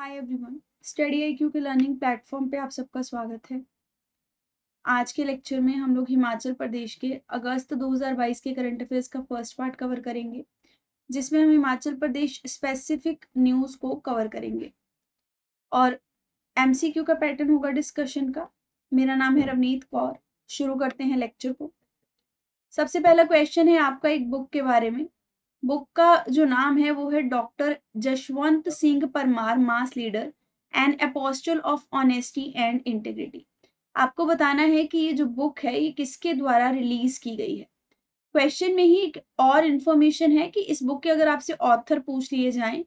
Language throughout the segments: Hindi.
hi everyone Study I Q के लर्निंग प्लेटफॉर्म पे आप सबका स्वागत है आज के लेक्चर में हम लोग हिमाचल प्रदेश के अगस्त 2022 के करंट अफेयर्स का फर्स्ट पार्ट कवर करेंगे जिसमें हम हिमाचल प्रदेश स्पेसिफिक न्यूज़ को कवर करेंगे और एमसीक्यू का पैटर्न होगा डिस्कशन का मेरा नाम है रवनीत कौर शुरू करते हैं लेक्चर को सबसे पहला क्वेश्चन है आपका एक बुक के बारे में बुक का जो नाम है वो है doctor Jaswant Singh Parmar mass leader and apostle of honesty and integrity आपको बताना है कि ये जो बुक है ये किसके द्वारा रिलीज की गई है क्वेश्चन में ही एक और इन्फॉर्मेशन है कि इस बुक के अगर आपसे ऑथर पूछ लिए जाएं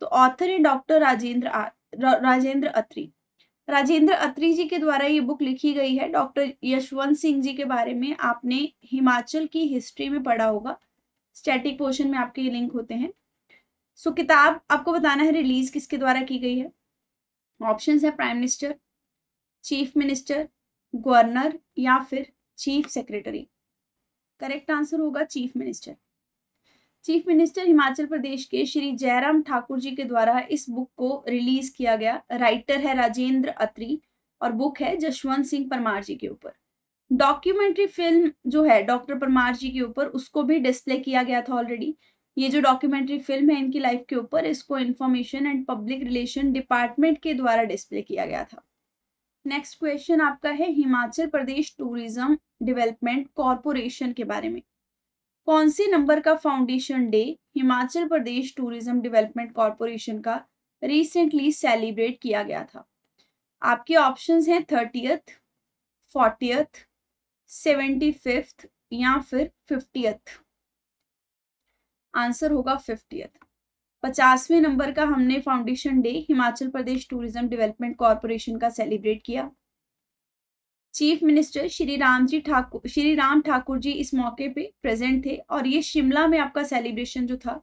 तो ऑथर है डॉक्टर राजेंद्र राजेंद्र अत्री राजेंद्र अत्री जी के द्वारा ये बुक लिखी गई है डॉक्टर यशवंत सिंह जी के बारे में आपने हिमाचल की हिस्ट्री में पढ़ा होगा स्टैटिक पोर्शन में आपके लिंक होते हैं सो so, किताब आपको बताना है रिलीज किसके द्वारा की गई है ऑप्शन है prime minister chief minister governor या फिर चीफ सेक्रेटरी करेक्ट आंसर होगा chief minister chief minister Himachal Pradesh के श्री जयराम ठाकुर जी के द्वारा इस बुक को रिलीज किया गया राइटर है राजेंद्र अत्री और बुक है जसवंत सिंह परमार जी के ऊपर डॉक्यूमेंट्री फिल्म जो है डॉक्टर परमार जी के ऊपर उसको भी डिस्प्ले किया गया था ऑलरेडी ये जो डॉक्यूमेंट्री फिल्म है इनकी लाइफ के ऊपर इसको information and public relation department के द्वारा डिस्प्ले किया गया था नेक्स्ट क्वेश्चन आपका है Himachal Pradesh tourism development corporation के बारे में कौन से नंबर का foundation day Himachal Pradesh tourism development corporation का रिसेंटली सेलिब्रेट किया गया था आपके ऑप्शंस हैं थर्टियथ फोर्टियथ सेवेंटी फिफ्थ या फिर फिफ्टियथ आंसर होगा फिफ्टियथ पचासवें नंबर का हमने foundation day Himachal Pradesh tourism development corporation का सेलिब्रेट किया चीफ मिनिस्टर श्री राम जी ठाकुर श्री राम ठाकुर जी इस मौके पे प्रेजेंट थे और ये शिमला में आपका सेलिब्रेशन जो था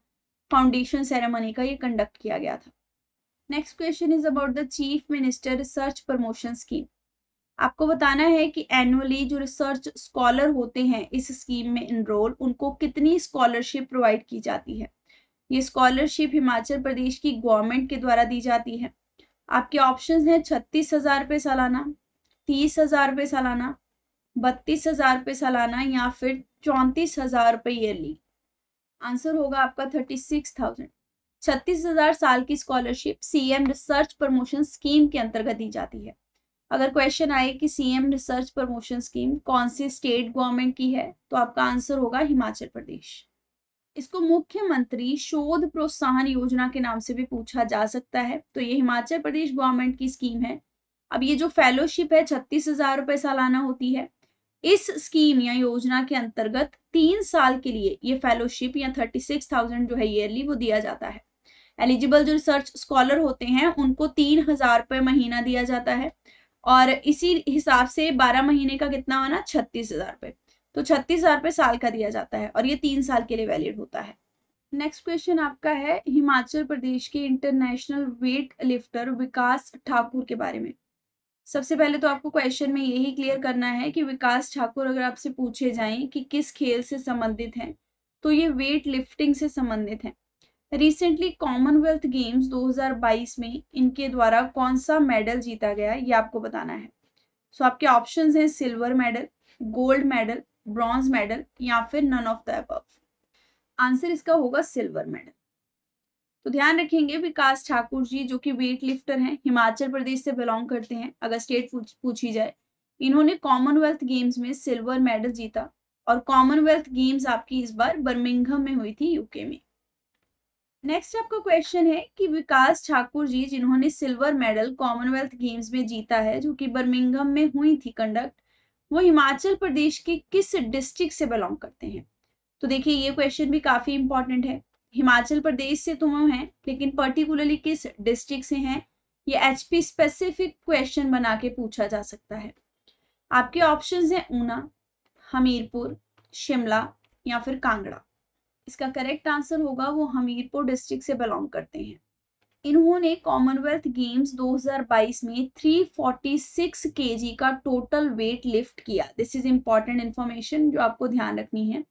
फाउंडेशन सेरेमनी का ये कंडक्ट किया गया था next question is about the chief minister research promotion scheme आपको बताना है कि एनुअली जो रिसर्च स्कॉलर होते हैं इस स्कीम में इनरोल उनको कितनी स्कॉलरशिप प्रोवाइड की जाती है ये स्कॉलरशिप हिमाचल प्रदेश की गवर्नमेंट के द्वारा दी जाती है आपके ऑप्शंस हैं छत्तीस हजार रुपये सालाना तीस हजार रुपये सालाना बत्तीस हजार रुपये सालाना या फिर चौंतीस हजार रुपये ईयरली आंसर होगा आपका थर्टी सिक्स थाउजेंड छत्तीस हजार साल की scholarship CM research promotion scheme के अंतर्गत दी जाती है अगर क्वेश्चन आए कि सीएम रिसर्च प्रमोशन स्कीम कौन सी स्टेट गवर्नमेंट की है तो आपका आंसर होगा हिमाचल प्रदेश इसको मुख्यमंत्री शोध प्रोत्साहन योजना के नाम से भी पूछा जा सकता है तो ये हिमाचल प्रदेश गवर्नमेंट की स्कीम है अब ये जो फेलोशिप है छत्तीस हजार रुपए सालाना होती है इस स्कीम या योजना के अंतर्गत तीन साल के लिए ये फेलोशिप या थर्टी सिक्स थाउजेंड जो है ईयरली वो दिया जाता है एलिजिबल जो रिसर्च स्कॉलर होते हैं उनको तीन हजार रुपये महीना दिया जाता है और इसी हिसाब से बारह महीने का कितना होना छत्तीस हजार रुपये तो छत्तीस हजार रुपये साल का दिया जाता है और ये तीन साल के लिए वैलिड होता है नेक्स्ट क्वेश्चन आपका है हिमाचल प्रदेश के international weight lifter Vikas Thakur के बारे में सबसे पहले तो आपको क्वेश्चन में यही क्लियर करना है कि विकास ठाकुर अगर आपसे पूछे जाएं कि किस खेल से संबंधित हैं तो ये वेट लिफ्टिंग से संबंधित हैं रिसेंटली कॉमनवेल्थ गेम्स 2022 में इनके द्वारा कौन सा मेडल जीता गया ये आपको बताना है सो so, आपके ऑप्शंस हैं silver medal gold medal bronze medal या फिर none of the above answer इसका होगा सिल्वर मेडल तो ध्यान रखेंगे विकास ठाकुर जी जो कि वेट लिफ्टर हैं हिमाचल प्रदेश से बिलोंग करते हैं अगर स्टेट पूछी जाए इन्होंने कॉमनवेल्थ गेम्स में सिल्वर मेडल जीता और कॉमनवेल्थ गेम्स आपकी इस बार बर्मिंगम में हुई थी यूके में नेक्स्ट आपका क्वेश्चन है कि विकास ठाकुर जी जिन्होंने सिल्वर मेडल कॉमनवेल्थ गेम्स में जीता है जो कि बर्मिंगम में हुई थी कंडक्ट वो हिमाचल प्रदेश के किस डिस्ट्रिक्ट से बिलोंग करते हैं तो देखिए ये क्वेश्चन भी काफी इंपॉर्टेंट है हिमाचल प्रदेश से तो वो हैं लेकिन पर्टिकुलरली किस डिस्ट्रिक्ट से हैं ये एच स्पेसिफिक क्वेश्चन बना के पूछा जा सकता है आपके ऑप्शन है ऊना हमीरपुर शिमला या फिर कांगड़ा इसका करेक्ट आंसर होगा वो हमीरपुर डिस्ट्रिक्ट से बिलोंग करते हैं इन्होंने कॉमनवेल्थ गेम्स 2022 में 346 केजी का टोटल वेट लिफ्ट किया दिस इज इंपॉर्टेंट इन्फॉर्मेशन जो आपको ध्यान रखनी है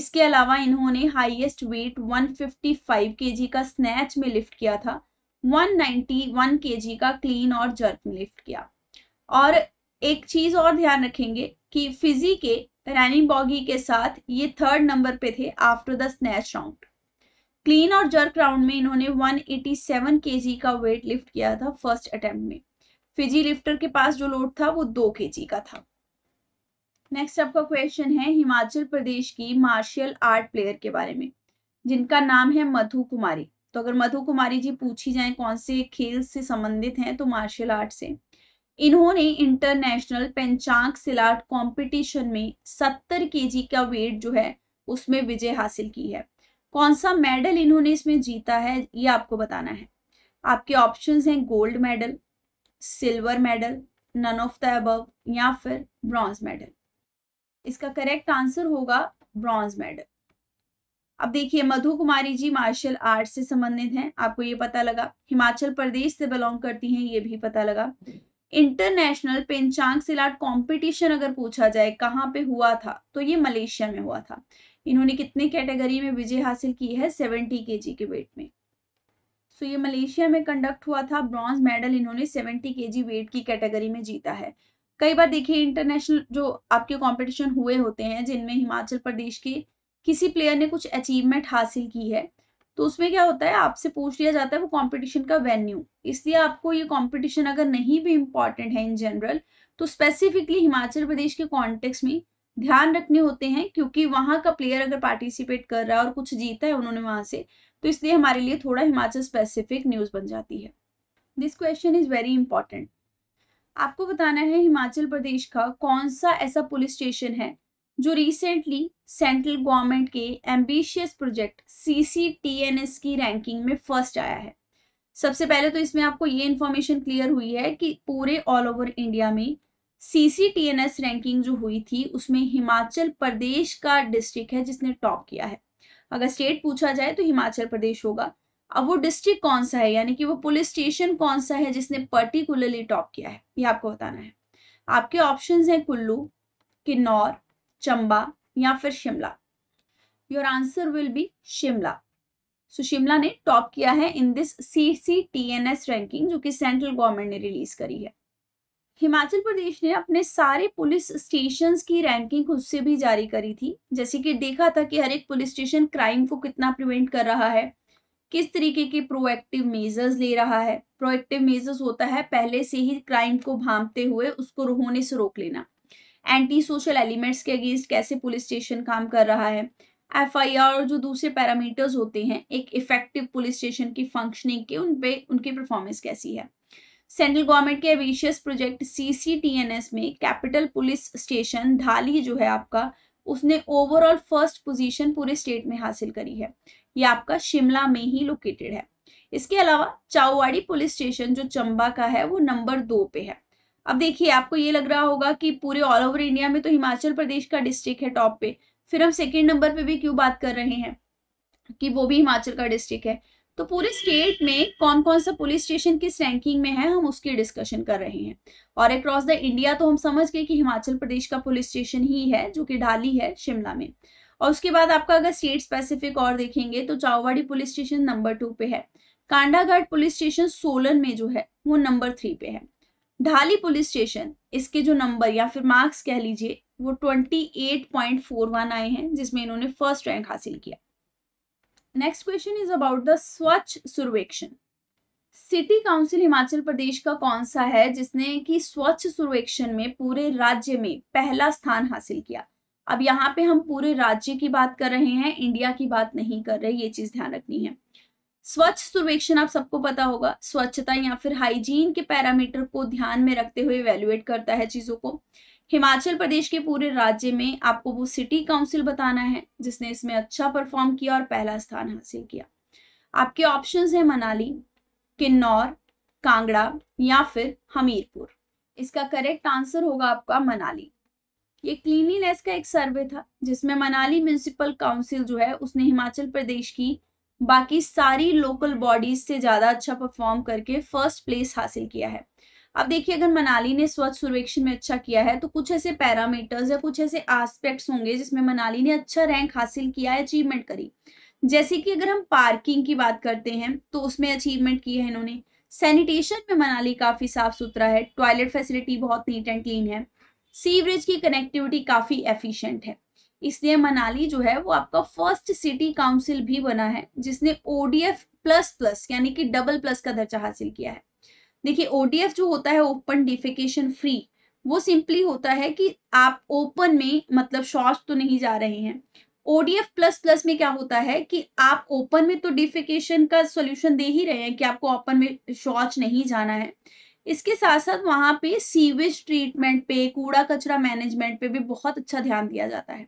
इसके अलावा इन्होंने हाईएस्ट वेट 155 केजी का स्नैच में लिफ्ट किया था 191 केजी का क्लीन और जर्क में लिफ्ट किया और एक चीज और ध्यान रखेंगे कि फिजी के रैनी बॉगी के साथ ये थर्ड नंबर पे थे after the snatch round clean और जर्क राउंड में इन्होंने 187 एटी केजी का वेट लिफ्ट किया था फर्स्ट अटेम्प्ट में फिजी लिफ्टर के पास जो लोड था वो दो केजी का था नेक्स्ट आपका क्वेश्चन है हिमाचल प्रदेश की मार्शल आर्ट प्लेयर के बारे में जिनका नाम है मधु कुमारी तो अगर मधु कुमारी जी पूछी जाए कौन से खेल से संबंधित हैं तो मार्शल आर्ट से इन्होंने इंटरनेशनल पंचांग सिलाट कंपटीशन में 70 केजी का वेट जो है उसमें विजय हासिल की है कौन सा मेडल इन्होंने इसमें जीता है ये आपको बताना है आपके ऑप्शंस हैं gold medal silver medal none of the above या फिर ब्रॉन्ज मेडल इसका करेक्ट आंसर होगा ब्रॉन्ज मेडल अब देखिए मधु कुमारी जी मार्शल आर्ट से संबंधित हैं आपको ये पता लगा हिमाचल प्रदेश से बिलोंग करती हैं ये भी पता लगा इंटरनेशनल पेंचांग सिलाट कंपटीशन अगर पूछा जाए कहाँ पे हुआ था तो ये मलेशिया में हुआ था इन्होंने कितने कैटेगरी में विजय हासिल की है सेवेंटी के जी के वेट में सो ये मलेशिया में कंडक्ट हुआ था ब्रॉन्ज मेडल इन्होंने सेवेंटी के जी वेट की कैटेगरी में जीता है कई बार देखिए इंटरनेशनल जो आपके कंपटीशन हुए होते हैं जिनमें हिमाचल प्रदेश के किसी प्लेयर ने कुछ अचीवमेंट हासिल की है तो उसमें क्या होता है आपसे पूछ लिया जाता है वो कंपटीशन का वेन्यू इसलिए आपको ये कंपटीशन अगर नहीं भी इम्पॉर्टेंट है इन जनरल तो स्पेसिफिकली हिमाचल प्रदेश के कॉन्टेक्स में ध्यान रखने होते हैं क्योंकि वहां का प्लेयर अगर पार्टिसिपेट कर रहा है और कुछ जीता है उन्होंने वहां से तो इसलिए हमारे लिए थोड़ा हिमाचल स्पेसिफिक न्यूज़ बन जाती है this question is very important आपको बताना है हिमाचल प्रदेश का कौन सा ऐसा पुलिस स्टेशन है जो रिसेंटली सेंट्रल गवर्नमेंट के एम्बिशियस प्रोजेक्ट सीसीटीएनएस की रैंकिंग में फर्स्ट आया है सबसे पहले तो इसमें आपको ये इन्फॉर्मेशन क्लियर हुई है कि पूरे ऑल ओवर इंडिया में सीसीटीएनएस रैंकिंग जो हुई थी उसमें हिमाचल प्रदेश का डिस्ट्रिक्ट है जिसने टॉप किया है अगर स्टेट पूछा जाए तो हिमाचल प्रदेश होगा अब वो डिस्ट्रिक्ट कौन सा है यानी कि वो पुलिस स्टेशन कौन सा है जिसने पर्टिकुलरली टॉप किया है ये आपको बताना है आपके ऑप्शंस हैं कुल्लू किन्नौर चंबा या फिर Shimla your answer will be Shimla so Shimla ने टॉप किया है in this C C T N S ranking जो कि सेंट्रल गवर्नमेंट ने रिलीज करी है हिमाचल प्रदेश ने अपने सारे पुलिस स्टेशन की रैंकिंग खुद से भी जारी करी थी जैसे कि देखा था कि हर एक पुलिस स्टेशन क्राइम को कितना प्रिवेंट कर रहा है किस तरीके के प्रोएक्टिव मेजर्स ले रहा है प्रोएक्टिव मेजर्स होता है पहले से ही क्राइम को भांपते हुए उसको होने से रोक लेना एंटी सोशल एलिमेंट्स के अगेंस्ट कैसे पुलिस स्टेशन काम कर रहा है एफ आई आर और जो दूसरे पैरामीटर्स होते हैं एक इफेक्टिव पुलिस स्टेशन की फंक्शनिंग के उन पे उनकी परफॉर्मेंस कैसी है सेंट्रल गवर्नमेंट के एविशियस प्रोजेक्ट सीसीटीएनएस में कैपिटल पुलिस स्टेशन धाली जो है आपका उसने ओवरऑल फर्स्ट पोजीशन पूरे स्टेट में हासिल करी है ये आपका शिमला में ही लोकेटेड है इसके अलावा चाउवाड़ी पुलिस स्टेशन जो चंबा का है वो नंबर दो पे है अब देखिए आपको ये लग रहा होगा कि पूरे ऑल ओवर इंडिया में तो हिमाचल प्रदेश का डिस्ट्रिक्ट है टॉप पे फिर हम सेकेंड नंबर पे भी क्यों बात कर रहे हैं कि वो भी हिमाचल का डिस्ट्रिक्ट है तो पूरे स्टेट में कौन कौन सा पुलिस स्टेशन किस रैंकिंग में है हम उसकी डिस्कशन कर रहे हैं और अक्रॉस द इंडिया तो हम समझ गए कि हिमाचल प्रदेश का पुलिस स्टेशन ही है जो कि ढाली है शिमला में और उसके बाद आपका अगर स्टेट स्पेसिफिक और देखेंगे तो Chawwadi police station number two पे है कांडाघाट पुलिस स्टेशन सोलन में जो है वो नंबर थ्री पे है ढाली पुलिस स्टेशन इसके जो नंबर या फिर मार्क्स कह लीजिए वो 28.41 आए हैं जिसमें इन्होंने फर्स्ट रैंक हासिल किया next question is about the Swachh Survekshan city council Himachal प्रदेश का कौन सा है जिसने कि स्वच्छ सर्वेक्षण में पूरे राज्य में पहला स्थान हासिल किया अब यहाँ पे हम पूरे राज्य की बात कर रहे हैं इंडिया की बात नहीं कर रहे ये चीज ध्यान रखनी है स्वच्छ सर्वेक्षण आप सबको पता होगा स्वच्छता या फिर हाइजीन के पैरामीटर को ध्यान में रखते हुए वैल्यूएट करता है चीज़ों को हिमाचल प्रदेश के पूरे राज्य में आपको वो सिटी काउंसिल बताना है जिसने इसमें अच्छा परफॉर्म किया और पहला स्थान हासिल किया आपके ऑप्शन है मनाली किन्नौर कांगड़ा या फिर हमीरपुर इसका करेक्ट आंसर होगा आपका मनाली ये क्लीनलीनेस का एक सर्वे था जिसमें मनाली म्यूनिसिपल काउंसिल जो है उसने हिमाचल प्रदेश की बाकी सारी लोकल बॉडीज से ज्यादा अच्छा परफॉर्म करके फर्स्ट प्लेस हासिल किया है अब देखिए अगर मनाली ने स्वच्छ सर्वेक्षण में अच्छा किया है तो कुछ ऐसे पैरामीटर्स या कुछ ऐसे एस्पेक्ट्स होंगे जिसमें मनाली ने अच्छा रैंक हासिल किया है अचीवमेंट करी जैसे कि अगर हम पार्किंग की बात करते हैं तो उसमें अचीवमेंट की है इन्होंने सैनिटेशन में मनाली काफी साफ सुथरा है टॉयलेट फैसिलिटी बहुत नीट एंड क्लीन है सीवरेज की कनेक्टिविटी काफी एफिशिएंट है इसलिए मनाली जो है वो आपका फर्स्ट सिटी काउंसिल भी बना है जिसने ओडीएफ प्लस प्लस यानी कि डबल प्लस का दर्जा हासिल किया है देखिए ओडीएफ जो होता है ओपन डिफिकेशन फ्री वो सिंपली होता है कि आप ओपन में मतलब शॉर्च तो नहीं जा रहे हैं ओडीएफ प्लस प्लस में क्या होता है कि आप ओपन में तो डिफिकेशन का सोल्यूशन दे ही रहे हैं कि आपको ओपन में शौच नहीं जाना है इसके साथ साथ वहां पे सीवेज ट्रीटमेंट पे कूड़ा कचरा मैनेजमेंट पे भी बहुत अच्छा ध्यान दिया जाता है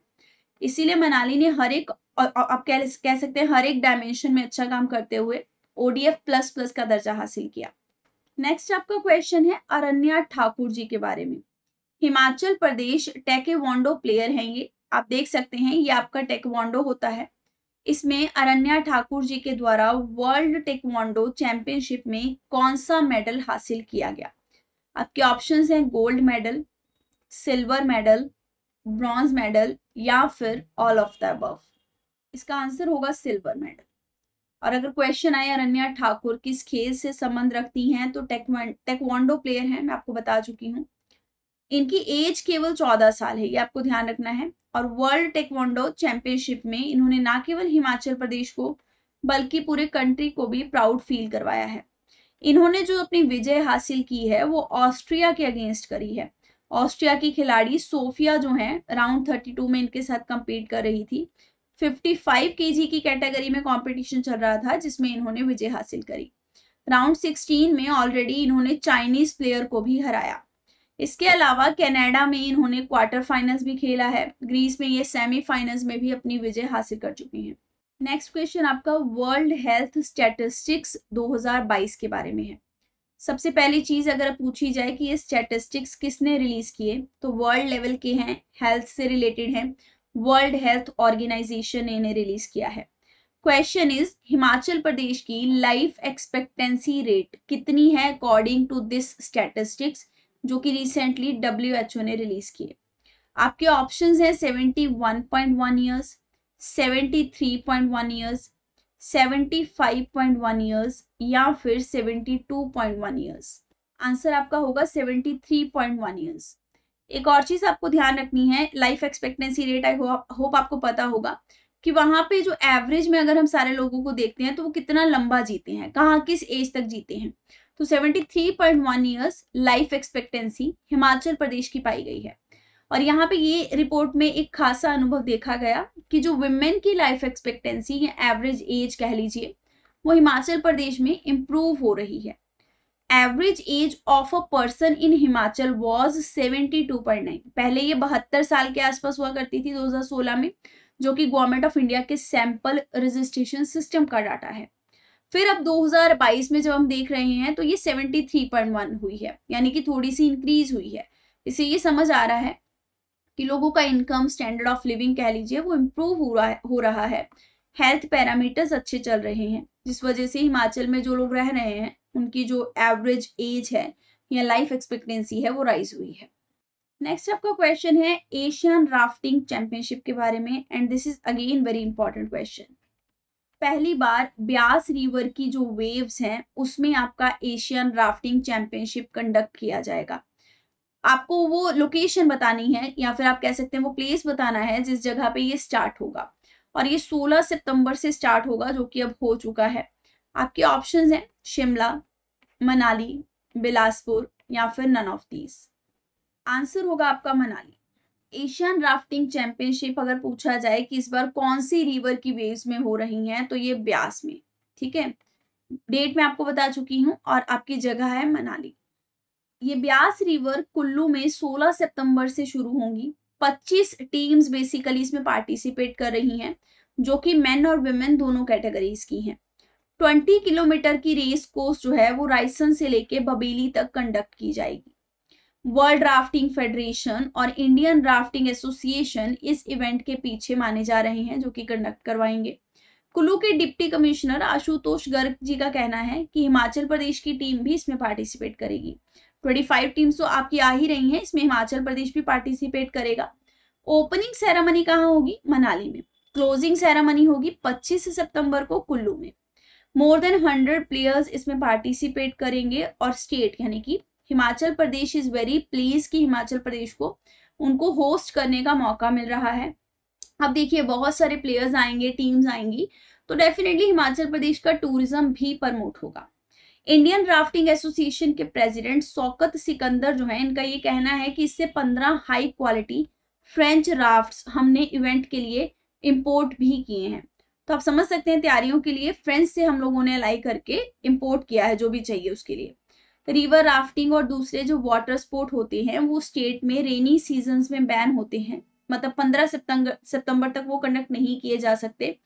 इसीलिए मनाली ने हर एक आप कह कह सकते हैं हर एक डायमेंशन में अच्छा काम करते हुए ओडीएफ प्लस प्लस का दर्जा हासिल किया नेक्स्ट आपका क्वेश्चन है अरण्या ठाकुर जी के बारे में हिमाचल प्रदेश टेकेवांडो प्लेयर हैं ये आप देख सकते हैं ये आपका टेकवांडो होता है इसमें अरण्या ठाकुर जी के द्वारा वर्ल्ड टेकवांडो चैंपियनशिप में कौन सा मेडल हासिल किया गया आपके ऑप्शंस हैं gold medal silver medal bronze medal या फिर ऑल ऑफ द अब इसका आंसर होगा सिल्वर मेडल और अगर क्वेश्चन आए अनन्या ठाकुर किस खेल से संबंध रखती हैं तो टेक्वांडो प्लेयर हैं मैं आपको बता चुकी हूँ इनकी एज केवल चौदह साल है ये आपको ध्यान रखना है और वर्ल्ड टेक्वांडो चैंपियनशिप में इन्होंने ना केवल हिमाचल प्रदेश को बल्कि पूरे कंट्री को भी प्राउड फील करवाया है इन्होंने जो अपनी विजय हासिल की है वो ऑस्ट्रिया के अगेंस्ट करी है ऑस्ट्रिया की खिलाड़ी सोफिया जो है राउंड थर्टी टू में इनके साथ कम्पीट कर रही थी 55 जी की कैटेगरी में कंपटीशन चल रहा था जिसमें इन्होंने विजय हासिल करी राउंड 16 में ऑलरेडी इन्होंने चाइनीज प्लेयर को भी हराया इसके अलावा कनाडा में इन्होंने क्वार्टर फाइनल्स भी खेला है ग्रीस में ये सेमीफाइनल्स में भी अपनी विजय हासिल कर चुकी हैं नेक्स्ट क्वेश्चन आपका वर्ल्ड हेल्थ स्टैटिस्टिक्स 2022 के बारे में है सबसे पहली चीज अगर पूछी जाए कि ये स्टेटिस्टिक्स किसने रिलीज किए तो वर्ल्ड लेवल के हैं हेल्थ से रिलेटेड हैं वर्ल्ड हेल्थ ऑर्गेनाइजेशन ने इन्हें रिलीज किया है क्वेश्चन इज हिमाचल प्रदेश की लाइफ एक्सपेक्टेंसी रेट कितनी है अकॉर्डिंग टू दिस स्टेटिस्टिक्स जो कि रिसेंटली डब्ल्यू एच ओ ने रिलीज किए आपके ऑप्शंस हैं 71.1 ईयर्स 73.1 ईयर्स 75.1 इयर्स या फिर 72.1 इयर्स आंसर आपका होगा 73.1 इयर्स एक और चीज आपको ध्यान रखनी है life expectancy rate I hope आपको पता होगा कि वहां पे जो एवरेज में अगर हम सारे लोगों को देखते हैं तो वो कितना लंबा जीते हैं कहाँ किस एज तक जीते हैं तो 73.1 years life expectancy Himachal Pradesh की पाई गई है और यहाँ पे ये रिपोर्ट में एक खासा अनुभव देखा गया कि जो वुमेन की लाइफ एक्सपेक्टेंसी या एवरेज एज कह लीजिए वो हिमाचल प्रदेश में इम्प्रूव हो रही है average age of a person in Himachal was seventy two point nine पहले ये बहत्तर साल के आसपास हुआ करती थी 2016 में जो कि गवर्नमेंट ऑफ इंडिया के सैंपल रजिस्ट्रेशन सिस्टम का डाटा है फिर अब 2022 में जब हम देख रहे हैं तो ये 73.1 हुई है यानी कि थोड़ी सी इंक्रीज हुई है इसे ये समझ आ रहा है कि लोगों का इनकम स्टैंडर्ड ऑफ लिविंग कह लीजिए वो इम्प्रूव हो रहा हो रहा है हेल्थ पैरामीटर्स अच्छे चल रहे हैं जिस वजह से हिमाचल में जो लोग रह रहे हैं उनकी जो एवरेज एज है या लाइफ एक्सपेक्टेंसी है वो राइज हुई है नेक्स्ट आपका क्वेश्चन है एशियन राफ्टिंग चैंपियनशिप के बारे में and this is again very important question पहली बार ब्यास रिवर की जो वेव्स हैं उसमें आपका एशियन राफ्टिंग चैंपियनशिप कंडक्ट किया जाएगा आपको वो लोकेशन बतानी है या फिर आप कह सकते हैं वो प्लेस बताना है जिस जगह पे ये स्टार्ट होगा और ये 16 सितंबर से स्टार्ट होगा जो कि अब हो चुका है आपके ऑप्शंस हैं शिमला मनाली बिलासपुर या फिर नन ऑफ दीज आंसर होगा आपका मनाली एशियन राफ्टिंग चैंपियनशिप अगर पूछा जाए कि इस बार कौन सी रिवर की वेव्स में हो रही हैं तो ये ब्यास में ठीक है डेट मैं आपको बता चुकी हूँ और आपकी जगह है मनाली ये ब्यास रिवर कुल्लू में 16 सितंबर से शुरू होंगी 25 टीम्स बेसिकली इसमें पार्टिसिपेट कर रही हैं जो कि मेन और वुमेन दोनों कैटेगरीज की हैं 20 किलोमीटर की रेस कोर्स जो है वो रायसन से लेके बबेली तक कंडक्ट की जाएगी वर्ल्ड राफ्टिंग फेडरेशन और इंडियन राफ्टिंग एसोसिएशन इस इवेंट के पीछे माने जा रहे हैं जो कि कंडक्ट करवाएंगे कुल्लू के डिप्टी कमिश्नर आशुतोष गर्ग जी का कहना है कि हिमाचल प्रदेश की टीम भी इसमें पार्टिसिपेट करेगी ट्वेंटी फाइव टीम्स तो आपकी आ ही रही हैं इसमें हिमाचल प्रदेश भी पार्टिसिपेट करेगा ओपनिंग सेरेमनी कहाँ होगी मनाली में क्लोजिंग सेरेमनी होगी 25 सितंबर को कुल्लू में मोर देन हंड्रेड प्लेयर्स इसमें पार्टिसिपेट करेंगे और स्टेट यानी कि Himachal Pradesh is very please कि हिमाचल प्रदेश को उनको होस्ट करने का मौका मिल रहा है अब देखिए बहुत सारे प्लेयर्स आएंगे टीम्स आएंगी तो डेफिनेटली हिमाचल प्रदेश का टूरिज्म भी प्रमोट होगा इंडियन राफ्टिंग एसोसिएशन के प्रेसिडेंट सौकत सिकंदर जो है इनका ये कहना है कि इससे पंद्रह हाई क्वालिटी फ्रेंच राफ्ट हमने इवेंट के लिए इम्पोर्ट भी किए हैं तो आप समझ सकते हैं तैयारियों के लिए फ्रेंच से हम लोगों ने अलाई करके इम्पोर्ट किया है जो भी चाहिए उसके लिए रिवर राफ्टिंग और दूसरे जो वाटर स्पोर्ट होते हैं वो स्टेट में रेनी सीजन में बैन होते हैं मतलब पंद्रह सितंबर सितंबर तक वो कंडक्ट नहीं किए जा सकते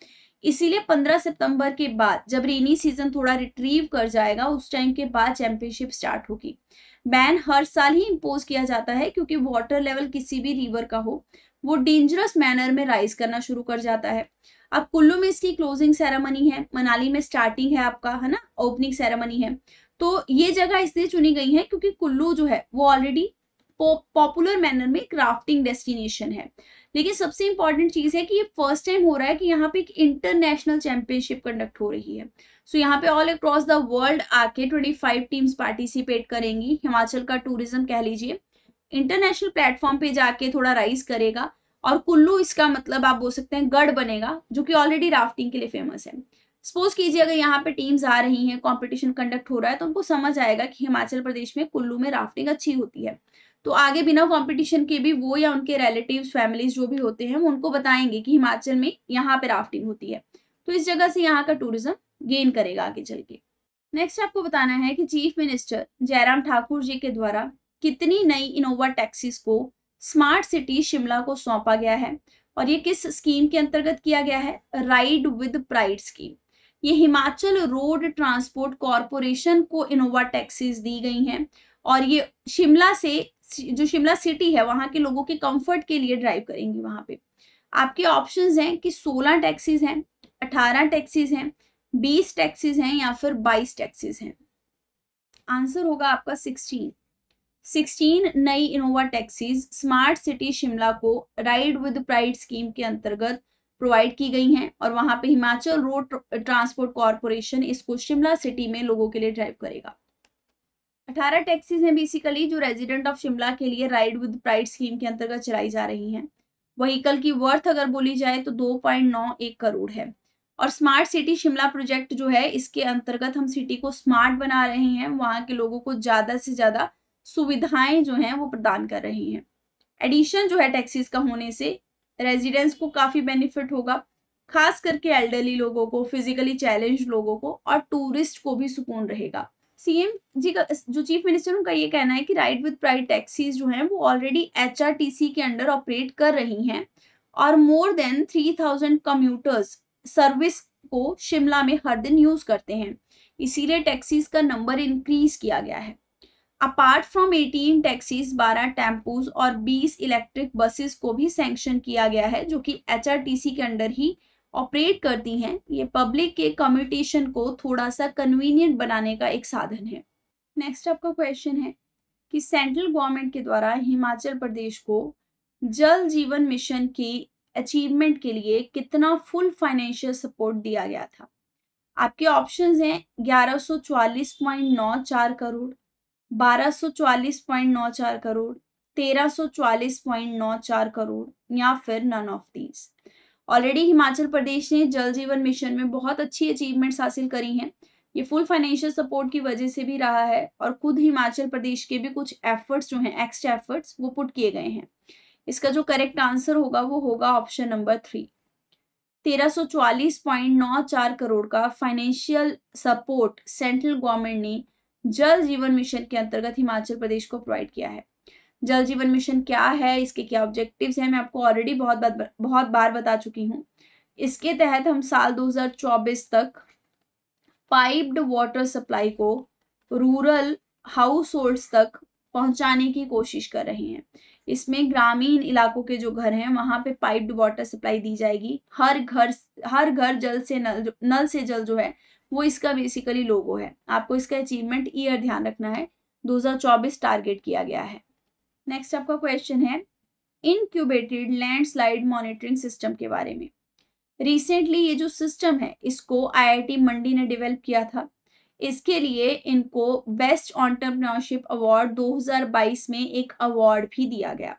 इसीलिए 15 सितंबर के बाद जब रेनी सीजन थोड़ा रिट्रीव कर जाएगा उस टाइम के बाद चैंपियनशिप स्टार्ट होगी बैन हर साल ही इम्पोज किया जाता है क्योंकि वाटर लेवल किसी भी रिवर का हो वो डेंजरस मैनर में राइज करना शुरू कर जाता है अब कुल्लू में इसकी क्लोजिंग सेरेमनी है मनाली में स्टार्टिंग है आपका है ना ओपनिंग सेरेमनी है तो ये जगह इसलिए चुनी गई है क्योंकि कुल्लू जो है वो ऑलरेडी पॉपुलर मैनर में क्राफ्टिंग डेस्टिनेशन है देखिए सबसे इंपॉर्टेंट चीज़ है कि ये फर्स्ट टाइम हो रहा है कि यहाँ पे एक इंटरनेशनल चैंपियनशिप कंडक्ट हो रही है सो so, यहाँ पे ऑल अक्रॉस द वर्ल्ड आके 25 टीम्स पार्टिसिपेट करेंगी हिमाचल का टूरिज्म कह लीजिए इंटरनेशनल प्लेटफॉर्म पे जाके थोड़ा राइज करेगा और कुल्लू इसका मतलब आप बोल सकते हैं गढ़ बनेगा जो कि ऑलरेडी राफ्टिंग के लिए फेमस है सपोज कीजिए अगर यहाँ पे टीम्स आ रही हैं कंपटीशन कंडक्ट हो रहा है तो उनको समझ आएगा कि हिमाचल प्रदेश में कुल्लू में राफ्टिंग अच्छी होती है तो आगे बिना कंपटीशन के भी वो या उनके रिलेटिव्स फैमिलीज जो भी होते हैं उनको बताएंगे कि हिमाचल में यहाँ पे राफ्टिंग होती है तो इस जगह से यहाँ का टूरिज्म गेन करेगा आगे चल के नेक्स्ट आपको बताना है कि चीफ मिनिस्टर जयराम ठाकुर जी के द्वारा कितनी नई इनोवा टैक्सीज को स्मार्ट सिटी शिमला को सौंपा गया है और ये किस स्कीम के अंतर्गत किया गया है राइड विद प्राइड स्कीम ये हिमाचल रोड ट्रांसपोर्ट कॉरपोरेशन को इनोवा टैक्सीज दी गई हैं और ये शिमला से जो शिमला सिटी है वहां के लोगों के कंफर्ट के लिए ड्राइव करेंगी वहां पे आपके ऑप्शंस हैं कि 16 टैक्सीज हैं 18 टैक्सीज हैं 20 टैक्सीज हैं या फिर 22 टैक्सीज हैं आंसर होगा आपका 16 16 नई Innova taxis smart city Shimla को राइड विद प्राइड स्कीम के अंतर्गत प्रोवाइड की गई हैं और वहां पे हिमाचल रोड ट्रांसपोर्ट कॉरपोरेशन इसको शिमला सिटी में लोगों के लिए ड्राइव करेगा अठारह टैक्सीज हैं बेसिकली जो रेजिडेंट ऑफ शिमला के लिए राइड विद प्राइड स्कीम के अंतर्गत चलाई जा रही हैं वहीकल की वर्थ अगर बोली जाए तो दो पॉइंट नौ एक करोड़ है और स्मार्ट सिटी शिमला प्रोजेक्ट जो है इसके अंतर्गत हम सिटी को स्मार्ट बना रहे हैं वहाँ के लोगों को ज़्यादा से ज़्यादा सुविधाएं जो हैं वो प्रदान कर रही हैं एडिशन जो है टैक्सीज का होने से रेजिडेंट्स को काफ़ी बेनिफिट होगा खास करके एल्डरली लोगों को फिजिकली चैलेंज लोगों को और टूरिस्ट को भी सुकून रहेगा सीएम जी का जो चीफ मिनिस्टर उनका ये कहना है कि राइड विद प्राइड टैक्सीज जो हैं वो ऑलरेडी एच के अंडर ऑपरेट कर रही हैं और more than three thousand commuters service को शिमला में हर दिन यूज करते हैं इसीलिए टैक्सीज का नंबर इंक्रीज किया गया है अपार्ट फ्रॉम एटीन टैक्सीज बारह टेम्पोज और बीस इलेक्ट्रिक बसेस को भी सेंक्शन किया गया है जो कि एच के अंडर ही ऑपरेट करती हैं ये पब्लिक के कम्यूटेशन को थोड़ा सा कन्वीनियंट बनाने का एक साधन है नेक्स्ट आपका क्वेश्चन है कि सेंट्रल गवर्नमेंट के द्वारा हिमाचल प्रदेश को जल जीवन मिशन की अचीवमेंट के लिए कितना फुल फाइनेंशियल सपोर्ट दिया गया था आपके ऑप्शंस हैं ग्यारह करोड़ 1240.94 करोड़ 1340.94 करोड़ या फिर none of these already Himachal Pradesh ने जल जीवन मिशन में बहुत अच्छी अचीवमेंट्स हासिल करी हैं ये फुल फाइनेंशियल सपोर्ट की वजह से भी रहा है और खुद हिमाचल प्रदेश के भी कुछ एफर्ट्स जो हैं एक्स्ट्रा एफर्ट्स वो पुट किए गए हैं इसका जो करेक्ट आंसर होगा वो होगा ऑप्शन नंबर थ्री तेरह करोड़ का फाइनेंशियल सपोर्ट सेंट्रल गवर्नमेंट ने जल जीवन मिशन के अंतर्गत हिमाचल प्रदेश को प्रोवाइड किया है जल जीवन मिशन क्या है इसके क्या ऑब्जेक्टिव्स हैं मैं आपको ऑलरेडी बहुत बहुत बार बता चुकी हूँ इसके तहत हम साल 2024 तक पाइप्ड वाटर सप्लाई को रूरल हाउस होल्ड्स तक पहुंचाने की कोशिश कर रहे हैं इसमें ग्रामीण इलाकों के जो घर हैं वहां पे पाइप्ड वाटर सप्लाई दी जाएगी हर घर हर घर जल से नल नल से जल जो है वो इसका बेसिकली लोगो है आपको इसका अचीवमेंट ईयर ध्यान रखना है 2024 टारगेट किया गया है नेक्स्ट आपका क्वेश्चन है इनक्यूबेटेड लैंडस्लाइड मॉनिटरिंग सिस्टम के बारे में रिसेंटली ये जो सिस्टम है इसको आईआईटी मंडी ने डेवलप किया था इसके लिए इनको बेस्ट ऑन्टरप्रनरशिप अवार्ड 2022 में एक अवार्ड भी दिया गया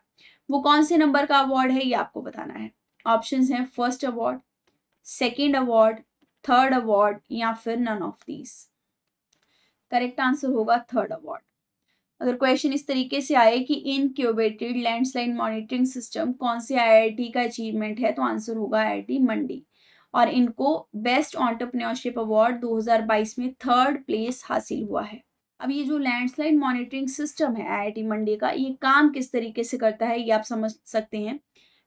वो कौन से नंबर का अवार्ड है ये आपको बताना है ऑप्शन है first award second award third award या फिर none of these correct answer होगा थर्ड अवार्ड अगर क्वेश्चन इस तरीके से आए कि इनक्यूबेटेड लैंडस्लाइड मॉनिटरिंग सिस्टम कौन से आईआईटी का अचीवमेंट है तो आंसर होगा आईआईटी मंडी और इनको बेस्ट ऑन्टरप्रन्योरशिप अवार्ड 2022 में थर्ड प्लेस हासिल हुआ है अब ये जो लैंडस्लाइड मॉनिटरिंग सिस्टम है आईआईटी मंडी का ये काम किस तरीके से करता है ये आप समझ सकते हैं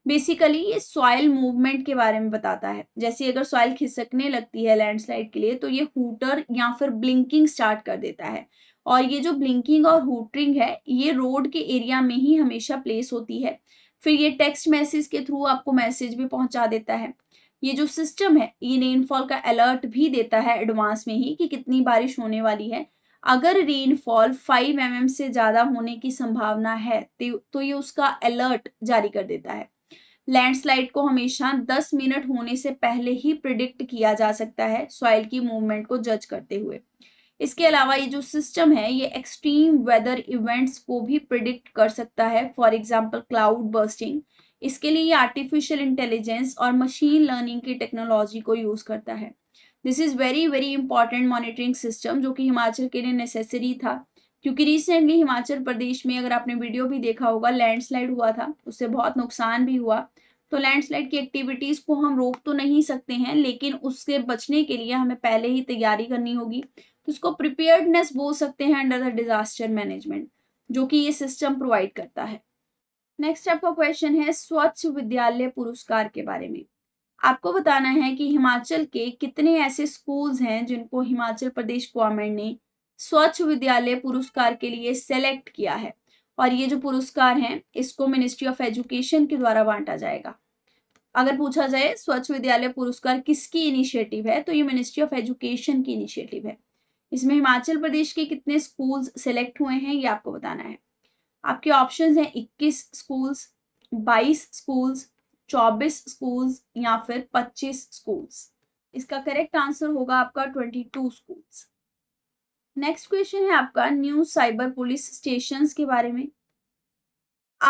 बेसिकली ये सॉयल मूवमेंट के बारे में बताता है जैसे अगर सॉयल खिसकने लगती है लैंडस्लाइड के लिए तो ये हूटर या फिर ब्लिंकिंग स्टार्ट कर देता है और ये जो ब्लिंकिंग और हूटरिंग है ये रोड के एरिया में ही हमेशा प्लेस होती है फिर ये टेक्स्ट मैसेज के थ्रू आपको मैसेज भी पहुंचा देता है ये जो सिस्टम है ये रेनफॉल का अलर्ट भी देता है एडवांस में ही कि कितनी बारिश होने वाली है अगर रेनफॉल 5 एम mm से ज़्यादा होने की संभावना है तो, तो ये उसका अलर्ट जारी कर देता है लैंडस्लाइड को हमेशा 10 मिनट होने से पहले ही प्रिडिक्ट किया जा सकता है सॉइल की मूवमेंट को जज करते हुए इसके अलावा ये जो सिस्टम है ये एक्सट्रीम वेदर इवेंट्स को भी प्रिडिक्ट कर सकता है फॉर एग्जाम्पल क्लाउड बर्स्टिंग इसके लिए ये आर्टिफिशियल इंटेलिजेंस और मशीन लर्निंग की टेक्नोलॉजी को यूज़ करता है this is very very important monitoring system जो कि हिमाचल के लिए नेसेसरी था क्योंकि रिसेंटली हिमाचल प्रदेश में अगर आपने वीडियो भी देखा होगा लैंडस्लाइड हुआ था उससे बहुत नुकसान भी हुआ तो लैंडस्लाइड की एक्टिविटीज़ को हम रोक तो नहीं सकते हैं लेकिन उससे बचने के लिए हमें पहले ही तैयारी करनी होगी तो उसको प्रिपेयर्डनेस बोल सकते हैं अंडर द डिजास्टर मैनेजमेंट जो कि ये सिस्टम प्रोवाइड करता है नेक्स्ट आपका क्वेश्चन है स्वच्छ विद्यालय पुरस्कार के बारे में आपको बताना है कि हिमाचल के कितने ऐसे स्कूल्स हैं जिनको हिमाचल प्रदेश गवर्नमेंट ने स्वच्छ विद्यालय पुरस्कार के लिए सेलेक्ट किया है और ये जो पुरस्कार हैं इसको मिनिस्ट्री ऑफ एजुकेशन के द्वारा बांटा जाएगा अगर पूछा जाए स्वच्छ विद्यालय पुरस्कार किसकी इनिशिएटिव है तो ये मिनिस्ट्री ऑफ एजुकेशन की इनिशिएटिव है इसमें हिमाचल प्रदेश के कितने स्कूल्स सेलेक्ट हुए हैं ये आपको बताना है आपके ऑप्शंस हैं 21 स्कूल्स 22 स्कूल्स 24 स्कूल्स या फिर 25 स्कूल्स इसका करेक्ट आंसर होगा आपका 22 स्कूल्स नेक्स्ट क्वेश्चन है आपका न्यू साइबर पुलिस स्टेशन के बारे में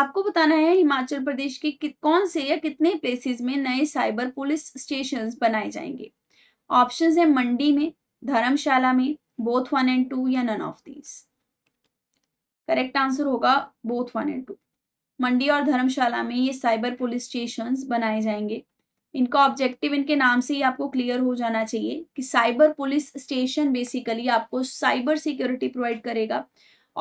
आपको बताना है हिमाचल प्रदेश के कौन से या कितने प्लेसेस में नए साइबर पुलिस स्टेशन बनाए जाएंगे ऑप्शन है मंडी में धर्मशाला में बोथ वन एंड टू या none of these correct answer होगा both one and two Mandi और धर्मशाला में ये साइबर पुलिस स्टेशन बनाए जाएंगे इनका ऑब्जेक्टिव इनके नाम से ही आपको क्लियर हो जाना चाहिए कि साइबर पुलिस स्टेशन बेसिकली आपको साइबर सिक्योरिटी प्रोवाइड करेगा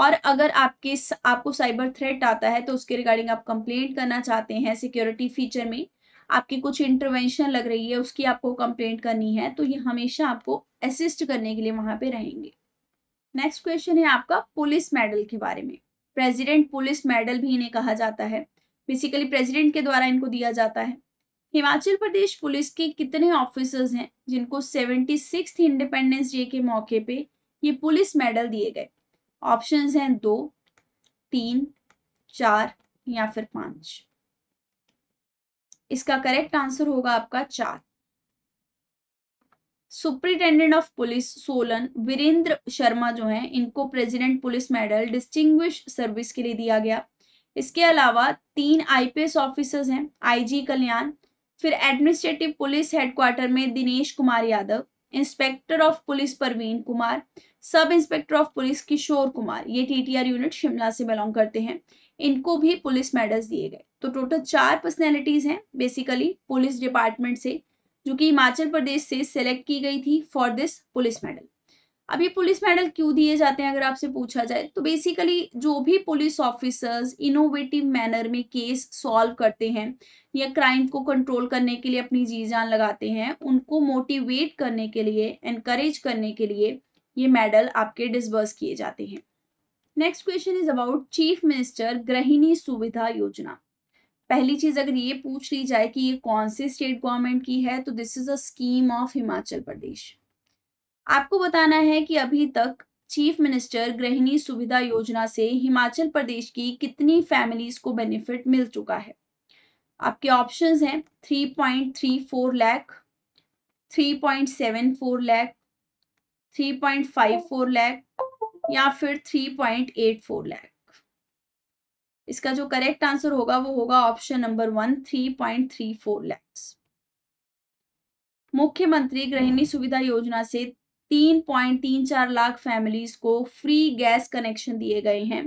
और अगर आपके आपको साइबर थ्रेट आता है तो उसके रिगार्डिंग आप कंप्लेंट करना चाहते हैं सिक्योरिटी फीचर में आपकी कुछ इंटरवेंशन लग रही है उसकी आपको कंप्लेंट करनी है तो ये हमेशा आपको असिस्ट करने के लिए वहां पे रहेंगे नेक्स्ट क्वेश्चन है आपका पुलिस मेडल के बारे में प्रेसिडेंट पुलिस मेडल भी इन्हें कहा जाता है बेसिकली प्रेसिडेंट के द्वारा इनको दिया जाता है हिमाचल प्रदेश पुलिस के कितने ऑफिसर्स हैं जिनको सेवेंटी सिक्स इंडिपेंडेंस डे के मौके पे ये पुलिस मेडल दिए गए ऑप्शंस हैं दो तीन चार या फिर पांच इसका करेक्ट आंसर होगा आपका चार superintendent of police Solan Virendra Sharma जो हैं इनको president police medal distinguish service के लिए दिया गया इसके अलावा तीन आईपीएस ऑफिसर्स हैं आईजी कल्याण फिर एडमिनिस्ट्रेटिव पुलिस हेडक्वार्टर में Dinesh Kumar Yadav inspector of police Parveen Kumar sub inspector of police Kishore Kumar ये टीटीआर यूनिट शिमला से बिलोंग करते हैं इनको भी पुलिस मेडल्स दिए गए तो टोटल चार पर्सनैलिटीज हैं बेसिकली पुलिस डिपार्टमेंट से जो कि हिमाचल प्रदेश से सेलेक्ट की गई थी फॉर दिस पुलिस मेडल अब ये पुलिस मेडल क्यों दिए जाते हैं अगर आपसे पूछा जाए तो बेसिकली जो भी पुलिस ऑफिसर्स इनोवेटिव मैनर में केस सॉल्व करते हैं या क्राइम को कंट्रोल करने के लिए अपनी जी जान लगाते हैं उनको मोटिवेट करने के लिए एनकरेज करने के लिए ये मेडल आपके डिसबर्स किए जाते हैं next question is about chief minister Grihini Suvidha योजना पहली चीज अगर ये पूछ ली जाए कि ये कौन से स्टेट गवर्नमेंट की है तो this is a scheme of Himachal Pradesh आपको बताना है कि अभी तक चीफ मिनिस्टर गृहिणी सुविधा योजना से हिमाचल प्रदेश की कितनी फैमिलीज को बेनिफिट मिल चुका है आपके ऑप्शंस हैं 3.34 लाख 3.74 लाख 3.54 लाख या फिर 3.84 लाख इसका जो करेक्ट आंसर होगा वो होगा ऑप्शन नंबर वन 3.34 लाख मुख्यमंत्री गृहिणी सुविधा योजना से तीन पॉइंट तीन चार लाख फैमिलीज को फ्री गैस कनेक्शन दिए गए हैं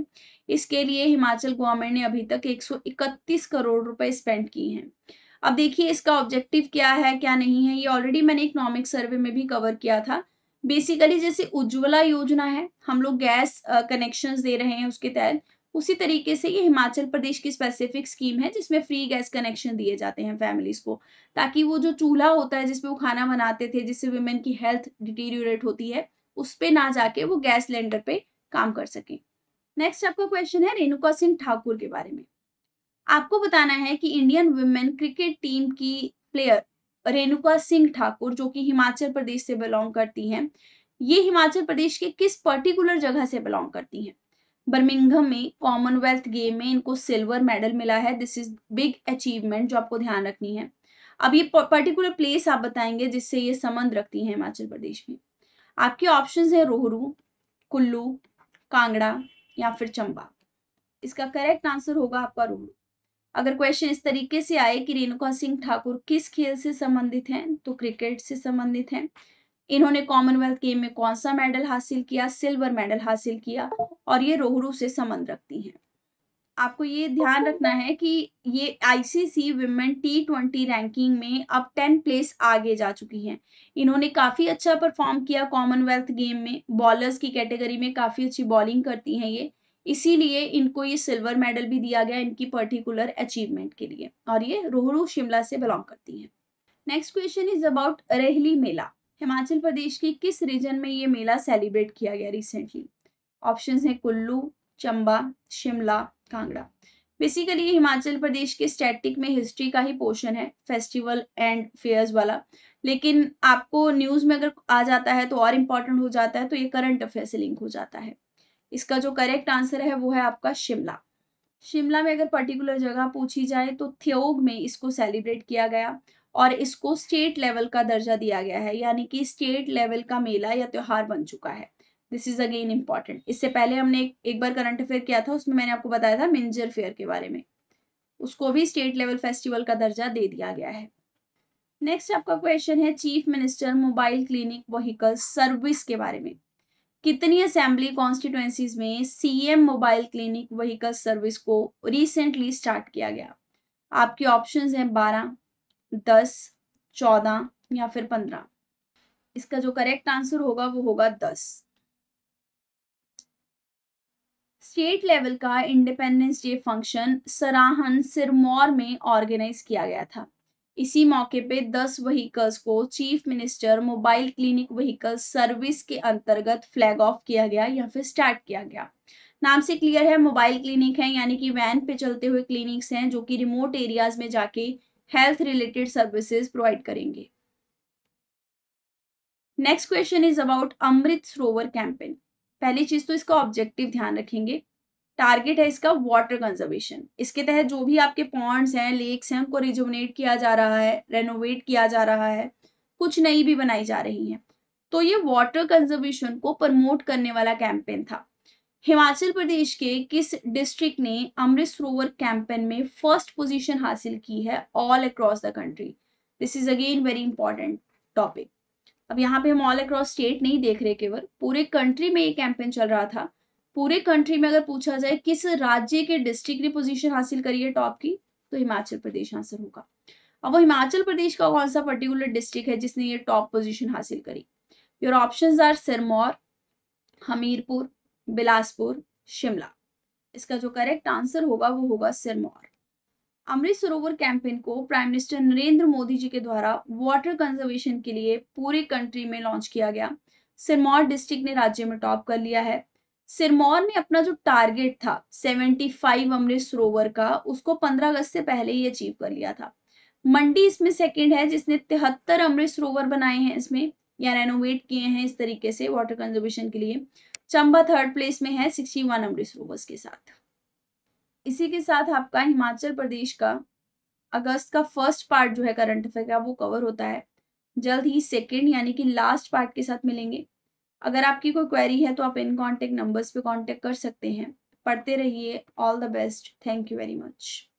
इसके लिए हिमाचल गवर्नमेंट ने अभी तक 131 करोड़ रुपए स्पेंड किए हैं अब देखिए इसका ऑब्जेक्टिव क्या है क्या नहीं है ये ऑलरेडी मैंने इकोनॉमिक सर्वे में भी कवर किया था बेसिकली जैसे उज्ज्वला योजना है हम लोग गैस कनेक्शंस दे रहे हैं उसके तहत उसी तरीके से ये हिमाचल प्रदेश की स्पेसिफिक स्कीम है जिसमें फ्री गैस कनेक्शन दिए जाते हैं फैमिलीज को ताकि वो जो चूल्हा होता है जिसपे वो खाना बनाते थे जिससे वुमेन की हेल्थ डिटीरियोरेट होती है उस पर ना जाके वो गैस सिलेंडर पे काम कर सके नेक्स्ट आपका क्वेश्चन है रेणुका सिंह ठाकुर के बारे में आपको बताना है कि इंडियन वुमेन क्रिकेट टीम की प्लेयर रेणुका सिंह ठाकुर जो कि हिमाचल प्रदेश से बिलोंग करती हैं ये हिमाचल प्रदेश के किस पर्टिकुलर जगह से बिलोंग करती हैं बर्मिंगम में कॉमनवेल्थ गेम में इनको सिल्वर मेडल मिला है दिस इज बिग अचीवमेंट जो आपको ध्यान रखनी है अब ये पर्टिकुलर प्लेस आप बताएंगे जिससे ये संबंध रखती है हिमाचल प्रदेश में आपके ऑप्शन है रोहरू कुल्लू कांगड़ा या फिर चंबा इसका करेक्ट आंसर होगा आपका रोहरू अगर क्वेश्चन इस तरीके से आए कि रेणुका सिंह ठाकुर किस खेल से संबंधित हैं तो क्रिकेट से संबंधित हैं इन्होंने कॉमनवेल्थ गेम में कौन सा मेडल हासिल किया सिल्वर मेडल हासिल किया और ये रोहरू से संबंध रखती हैं आपको ये ध्यान रखना है कि ये ICC women T twenty ranking में अब टेन प्लेस आगे जा चुकी हैं इन्होंने काफ़ी अच्छा परफॉर्म किया कॉमनवेल्थ गेम में बॉलर्स की कैटेगरी में काफ़ी अच्छी बॉलिंग करती हैं ये इसीलिए इनको ये सिल्वर मेडल भी दिया गया इनकी पर्टिकुलर अचीवमेंट के लिए और ये रोहरू शिमला से बिलोंग करती हैं नेक्स्ट क्वेश्चन इज अबाउट रेहली मेला हिमाचल प्रदेश के किस रीजन में ये मेला सेलिब्रेट किया गया रिसेंटली ऑप्शन हैं कुल्लू चंबा शिमला कांगड़ा बेसिकली हिमाचल प्रदेश के स्टैटिक में हिस्ट्री का ही पोर्शन है फेस्टिवल एंड फेयर्स वाला लेकिन आपको न्यूज़ में अगर आ जाता है तो और इम्पॉर्टेंट हो जाता है तो ये करंट अफेयर से लिंक हो जाता है इसका जो करेक्ट आंसर है वो है आपका शिमला शिमला में अगर पर्टिकुलर जगह पूछी जाए तो थ्योग में इसको सेलिब्रेट किया गया और इसको स्टेट लेवल का दर्जा दिया गया है यानी कि स्टेट लेवल का मेला या त्यौहार बन चुका है दिस इज अगेन इम्पॉर्टेंट इससे पहले हमने एक, बार करंट अफेयर किया था उसमें मैंने आपको बताया था मिंजर फेयर के बारे में उसको भी स्टेट लेवल फेस्टिवल का दर्जा दे दिया गया है नेक्स्ट आपका क्वेश्चन है chief minister mobile clinic vehicle service के बारे में कितनी असेंबली कॉन्स्टिट्यूएंसीज में CM mobile clinic vehicle service को रिसेंटली स्टार्ट किया गया आपके ऑप्शंस हैं बारह दस चौदह या फिर पंद्रह इसका जो करेक्ट आंसर होगा वो होगा दस स्टेट लेवल का independence day function Sarahan Sirmaur में ऑर्गेनाइज किया गया था इसी मौके पे दस वहीकल्स को chief minister mobile clinic vehicle service के अंतर्गत फ्लैग ऑफ किया गया या फिर स्टार्ट किया गया नाम से क्लियर है मोबाइल क्लिनिक है यानी कि वैन पे चलते हुए क्लिनिक्स हैं जो कि रिमोट एरियाज में जाके हेल्थ रिलेटेड सर्विसेज प्रोवाइड करेंगे next question is about Amrit Sarovar campaign पहली चीज तो इसका ऑब्जेक्टिव ध्यान रखेंगे टारगेट है इसका वाटर कंजर्वेशन इसके तहत जो भी आपके पॉन्ड्स हैं लेक्स हैं उनको रिजोनेट किया जा रहा है रेनोवेट किया जा रहा है कुछ नई भी बनाई जा रही हैं तो ये वाटर कंजर्वेशन को प्रमोट करने वाला कैंपेन था हिमाचल प्रदेश के किस डिस्ट्रिक्ट ने अमृत सरोवर कैंपेन में फर्स्ट पोजीशन हासिल की है all across the country this is again very important topic अब यहाँ पे हम ऑल अक्रॉस स्टेट नहीं देख रहे केवल पूरे कंट्री में ये कैंपेन चल रहा था पूरे कंट्री में अगर पूछा जाए किस राज्य के डिस्ट्रिक्ट ने पोजिशन हासिल करी है टॉप की तो हिमाचल प्रदेश आंसर होगा अब वो हिमाचल प्रदेश का कौन सा पर्टिकुलर डिस्ट्रिक्ट है जिसने ये टॉप पोजिशन हासिल करी your options are Sirmaur Hamirpur Bilaspur Shimla इसका जो करेक्ट आंसर होगा वो होगा सिरमौर अमृत सरोवर कैंपेन को प्राइम मिनिस्टर नरेंद्र मोदी जी के द्वारा वाटर कंजर्वेशन के लिए पूरे कंट्री में लॉन्च किया गया सिरमौर डिस्ट्रिक्ट ने राज्य में टॉप कर लिया है सिरमौर ने अपना जो टारगेट था 75 अमृत सरोवर का उसको 15 अगस्त से पहले ही अचीव कर लिया था मंडी इसमें सेकेंड है जिसने तिहत्तर अमृत सरोवर बनाए हैं इसमें या रेनोवेट किए हैं इस तरीके से वाटर कंजर्वेशन के लिए चंबा थर्ड प्लेस में है सिक्सटी वन अमृत सरोवर के साथ इसी के साथ आपका हिमाचल प्रदेश का अगस्त का फर्स्ट पार्ट जो है करंट अफेयर का वो कवर होता है जल्द ही सेकेंड यानी कि लास्ट पार्ट के साथ मिलेंगे अगर आपकी कोई क्वेरी है तो आप इन कॉन्टेक्ट नंबर्स पे कॉन्टेक्ट कर सकते हैं पढ़ते रहिए all the best thank you very much